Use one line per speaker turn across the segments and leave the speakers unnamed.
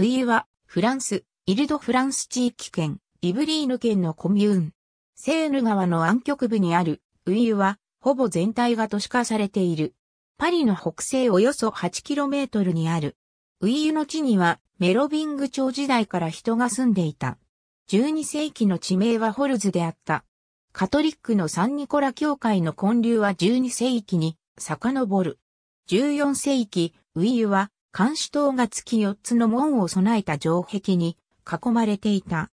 ウイ
ユは、フランス、イルドフランス地域圏、イブリーヌ県のコミューン。セーヌ川の湾曲部にある、ウイユは、ほぼ全体が都市化されている。パリの北西およそ 8km にある。ウイユの地には、メロビング朝時代から人が住んでいた。12世紀の地名はホルズであった。カトリックのサンニコラ教会の建立は12世紀に遡る。14世紀、ウイユは監視塔が付き4つの門を備えた城壁に囲まれていた。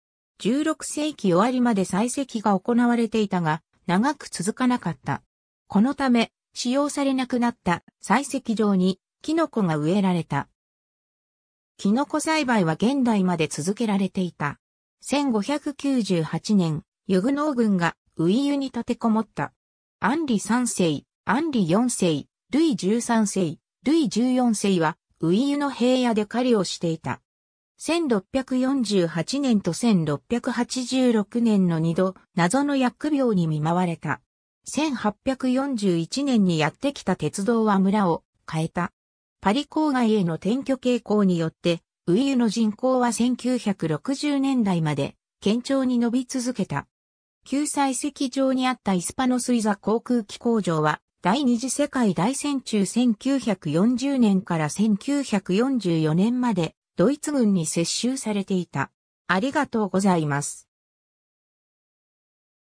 16世紀終わりまで採石が行われていたが、長く続かなかった。このため、使用されなくなった採石場にキノコが植えられた。キノコ栽培は現代まで続けられていた。1598年、ユグノー軍がウイユに立てこもった。アンリ3世、アンリ4世、ルイ13世、ルイ14世はウイユの平野で狩りをしていた。1648年と1686年の二度、謎の薬病に見舞われた。1841年にやってきた鉄道は村を変えた。パリ郊外への転居傾向によって、ウイユの人口は1960年代まで、堅調に伸び続けた。救済席上にあったイスパノスイザ航空機工場は、第二次世界大戦中1940年から1944年までドイツ軍に接収されていた。ありがとうございます。